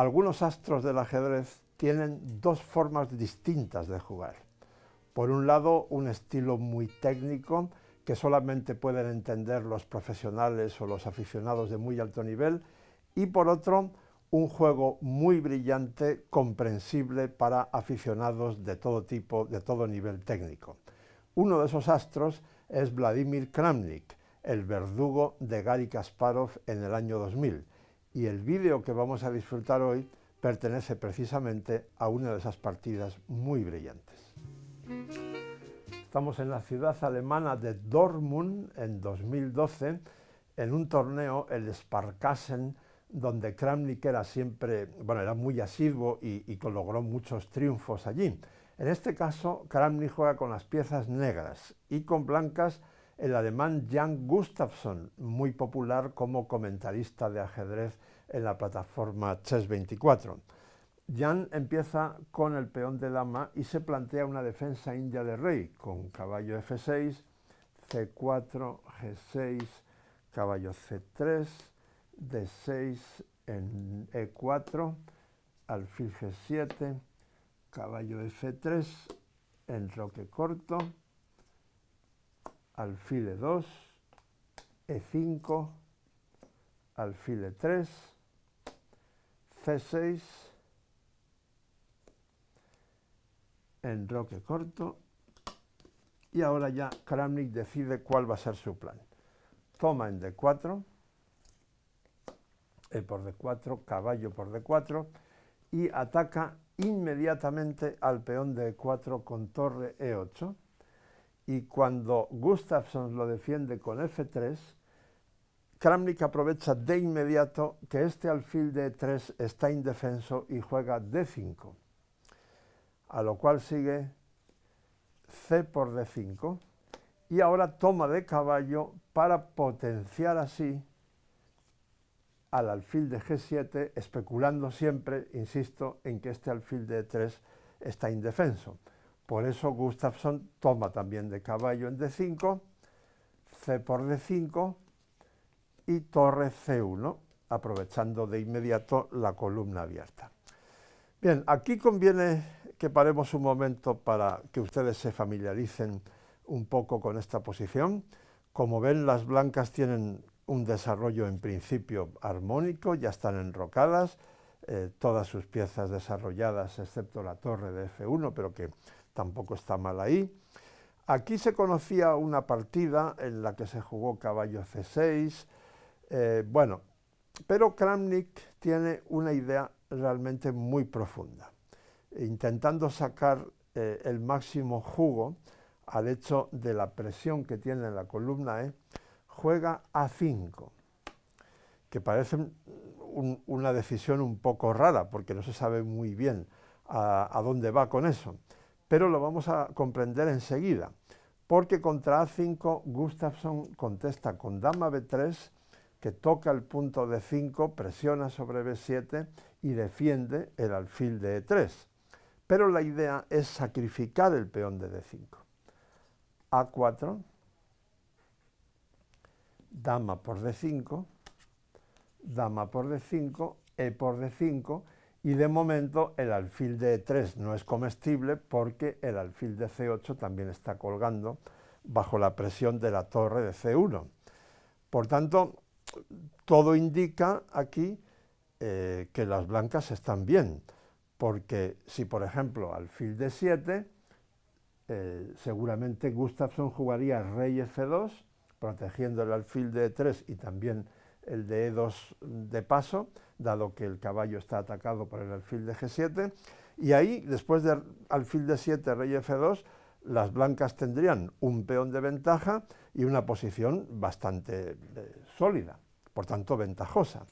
Algunos astros del ajedrez tienen dos formas distintas de jugar. Por un lado, un estilo muy técnico que solamente pueden entender los profesionales o los aficionados de muy alto nivel y por otro, un juego muy brillante, comprensible para aficionados de todo tipo, de todo nivel técnico. Uno de esos astros es Vladimir Kramnik, el verdugo de Gary Kasparov en el año 2000, y el vídeo que vamos a disfrutar hoy pertenece precisamente a una de esas partidas muy brillantes. Estamos en la ciudad alemana de Dortmund en 2012, en un torneo, el Sparkassen, donde Kramnik era siempre, bueno, era muy asiduo y, y logró muchos triunfos allí. En este caso, Kramnik juega con las piezas negras y con blancas el alemán Jan Gustafsson, muy popular como comentarista de ajedrez en la plataforma Chess 24. Jan empieza con el peón de dama y se plantea una defensa india de rey con caballo f6, c4, g6, caballo c3, d6 en e4, alfil g7, caballo f3, en roque corto, alfil 2, E5, alfil 3, C6, enroque corto y ahora ya Kramnik decide cuál va a ser su plan. Toma en D4, E por D4, caballo por D4 y ataca inmediatamente al peón de E4 con torre E8 y cuando Gustafsson lo defiende con F3, Kramnik aprovecha de inmediato que este alfil de E3 está indefenso y juega D5, a lo cual sigue C por D5 y ahora toma de caballo para potenciar así al alfil de G7, especulando siempre, insisto, en que este alfil de E3 está indefenso. Por eso Gustafsson toma también de caballo en D5, C por D5 y torre C1, aprovechando de inmediato la columna abierta. Bien, aquí conviene que paremos un momento para que ustedes se familiaricen un poco con esta posición. Como ven, las blancas tienen un desarrollo en principio armónico, ya están enrocadas, eh, todas sus piezas desarrolladas, excepto la torre de F1, pero que tampoco está mal ahí. Aquí se conocía una partida en la que se jugó caballo C6, eh, bueno, pero Kramnik tiene una idea realmente muy profunda, intentando sacar eh, el máximo jugo al hecho de la presión que tiene en la columna E, juega A5, que parece una decisión un poco rara, porque no se sabe muy bien a dónde va con eso pero lo vamos a comprender enseguida, porque contra A5 Gustafsson contesta con dama B3, que toca el punto d 5, presiona sobre B7 y defiende el alfil de E3. Pero la idea es sacrificar el peón de D5. A4, dama por D5, dama por D5, E por D5 y de momento el alfil de E3 no es comestible porque el alfil de C8 también está colgando bajo la presión de la torre de C1. Por tanto, todo indica aquí eh, que las blancas están bien, porque si por ejemplo alfil de 7, eh, seguramente Gustafsson jugaría rey F2, protegiendo el alfil de E3 y también el de E2 de paso, dado que el caballo está atacado por el alfil de G7, y ahí, después del alfil de 7, rey F2, las blancas tendrían un peón de ventaja y una posición bastante eh, sólida, por tanto ventajosa.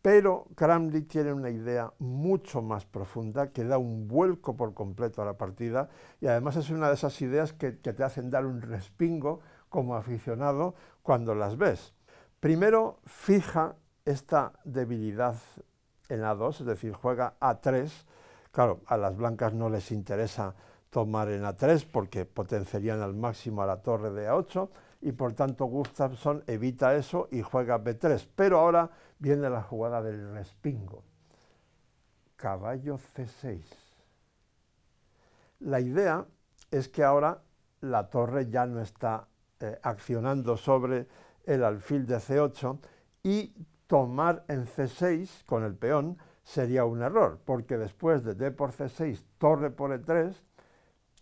Pero Cramley tiene una idea mucho más profunda que da un vuelco por completo a la partida y además es una de esas ideas que te hacen dar un respingo como aficionado cuando las ves. Primero fija esta debilidad en A2, es decir, juega A3, claro, a las blancas no les interesa tomar en A3 porque potenciarían al máximo a la torre de A8 y por tanto Gustafsson evita eso y juega B3, pero ahora viene la jugada del respingo. Caballo C6. La idea es que ahora la torre ya no está eh, accionando sobre el alfil de C8 y tomar en C6 con el peón sería un error, porque después de D por C6, torre por E3,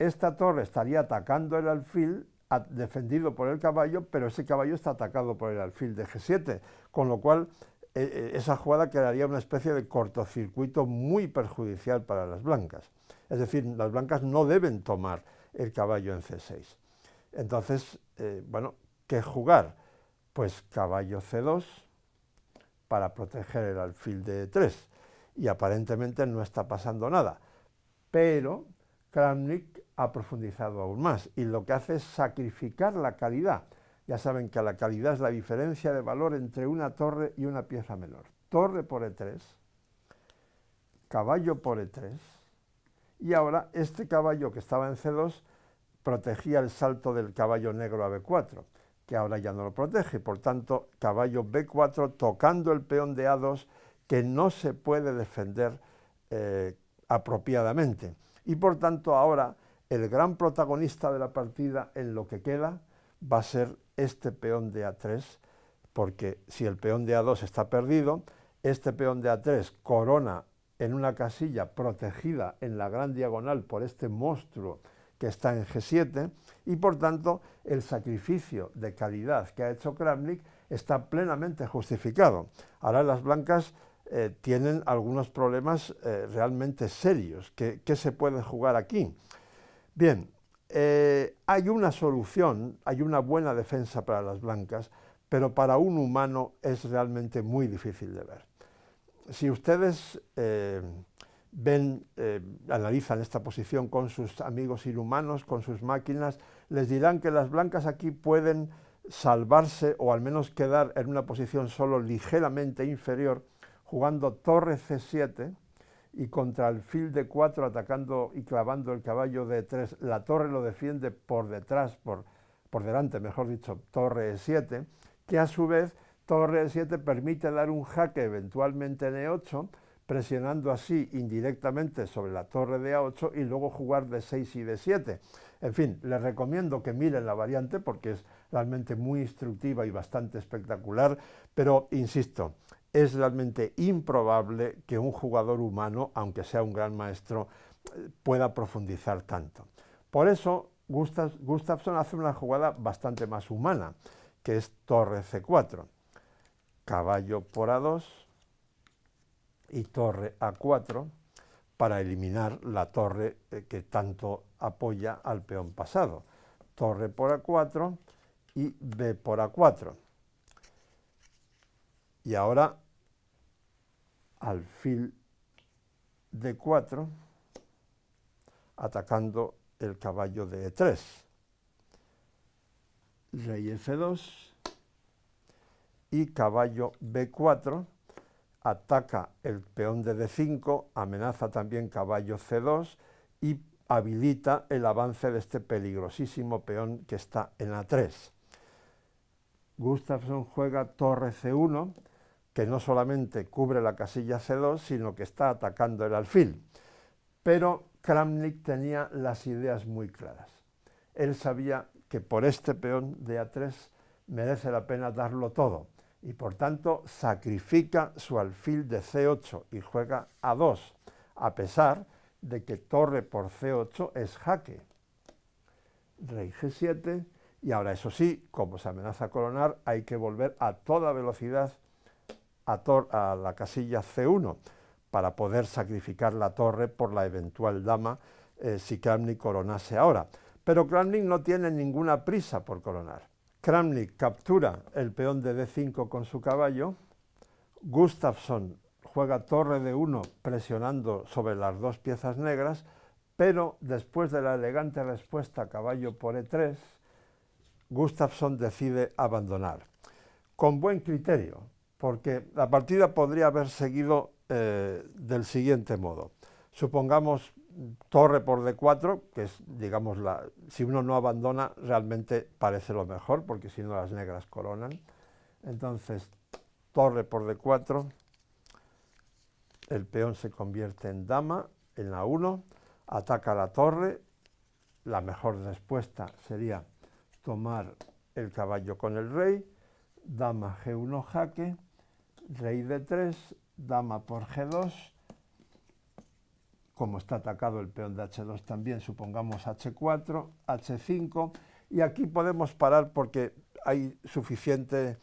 esta torre estaría atacando el alfil defendido por el caballo, pero ese caballo está atacado por el alfil de G7, con lo cual e, e, esa jugada quedaría una especie de cortocircuito muy perjudicial para las blancas. Es decir, las blancas no deben tomar el caballo en C6. Entonces, eh, bueno, ¿qué jugar? Pues caballo C2, para proteger el alfil de e 3 y aparentemente no está pasando nada. Pero Kramnik ha profundizado aún más y lo que hace es sacrificar la calidad. Ya saben que la calidad es la diferencia de valor entre una torre y una pieza menor. Torre por E3, caballo por E3 y ahora este caballo que estaba en C2 protegía el salto del caballo negro a B4 que ahora ya no lo protege. Por tanto, caballo B4 tocando el peón de A2 que no se puede defender eh, apropiadamente. Y por tanto, ahora el gran protagonista de la partida en lo que queda va a ser este peón de A3, porque si el peón de A2 está perdido, este peón de A3 corona en una casilla protegida en la gran diagonal por este monstruo que está en G7, y por tanto el sacrificio de calidad que ha hecho Kramnik está plenamente justificado. Ahora las blancas eh, tienen algunos problemas eh, realmente serios. ¿Qué, se puede jugar aquí? Bien, eh, hay una solución, hay una buena defensa para las blancas, pero para un humano es realmente muy difícil de ver. Si ustedes ven, eh, analizan esta posición con sus amigos inhumanos, con sus máquinas, les dirán que las blancas aquí pueden salvarse o al menos quedar en una posición solo ligeramente inferior, jugando torre C7 y contra el fil de 4 atacando y clavando el caballo de 3. La torre lo defiende por detrás, por, por delante, mejor dicho, torre E7, que a su vez torre E7 permite dar un jaque eventualmente en E8 presionando así indirectamente sobre la torre de A8 y luego jugar de 6 y de 7. En fin, les recomiendo que miren la variante porque es realmente muy instructiva y bastante espectacular, pero insisto, es realmente improbable que un jugador humano, aunque sea un gran maestro, pueda profundizar tanto. Por eso, Gustafsson hace una jugada bastante más humana, que es torre C4, caballo por A2, y torre A4 para eliminar la torre eh, que tanto apoya al peón pasado. Torre por A4 y B por A4. Y ahora alfil D4 atacando el caballo de E3. Rey F2 y caballo B4 ataca el peón de d5, amenaza también caballo c2 y habilita el avance de este peligrosísimo peón que está en a3. Gustafsson juega torre c1, que no solamente cubre la casilla c2, sino que está atacando el alfil. Pero Kramnik tenía las ideas muy claras. Él sabía que por este peón de a3 merece la pena darlo todo y por tanto sacrifica su alfil de C8 y juega a 2, a pesar de que torre por C8 es jaque. Rey G7 y ahora eso sí, como se amenaza a coronar, hay que volver a toda velocidad a, la casilla C1 para poder sacrificar la torre por la eventual dama eh, si Kramnik coronase ahora. Pero Kramnik no tiene ninguna prisa por coronar. Kramnik captura el peón de d5 con su caballo, Gustafsson juega torre de 1 presionando sobre las dos piezas negras, pero después de la elegante respuesta caballo por e3, Gustafsson decide abandonar. Con buen criterio, porque la partida podría haber seguido eh, del siguiente modo. Supongamos torre por D4, que es, digamos, si uno no abandona, realmente parece lo mejor, porque si no las negras coronan. Entonces, torre por D4, el peón se convierte en dama, en la 1 ataca la torre, la mejor respuesta sería tomar el caballo con el rey, dama G1 jaque, rey D3, dama por G2, como está atacado el peón de H2 también, supongamos H4, H5, y aquí podemos parar porque hay suficiente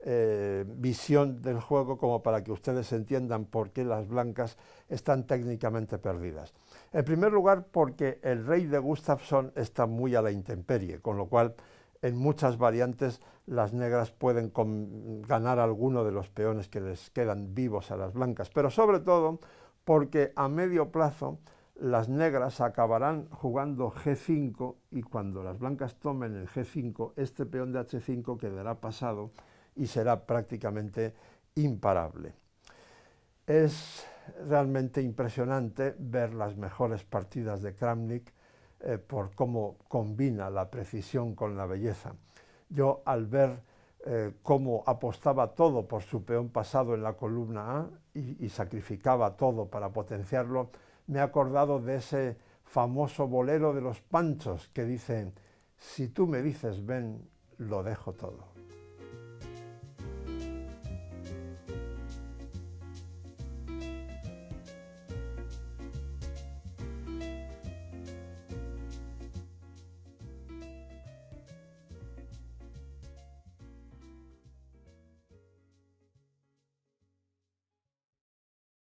eh, visión del juego como para que ustedes entiendan por qué las blancas están técnicamente perdidas. En primer lugar, porque el rey de Gustafsson está muy a la intemperie, con lo cual en muchas variantes las negras pueden ganar alguno de los peones que les quedan vivos a las blancas, pero sobre todo porque a medio plazo las negras acabarán jugando G5 y cuando las blancas tomen el G5, este peón de H5 quedará pasado y será prácticamente imparable. Es realmente impresionante ver las mejores partidas de Kramnik eh, por cómo combina la precisión con la belleza. Yo al ver eh, como apostaba todo por su peón pasado en la columna A y, y, sacrificaba todo para potenciarlo, me he acordado de ese famoso bolero de los panchos que dice, si tú me dices ven, lo dejo todo.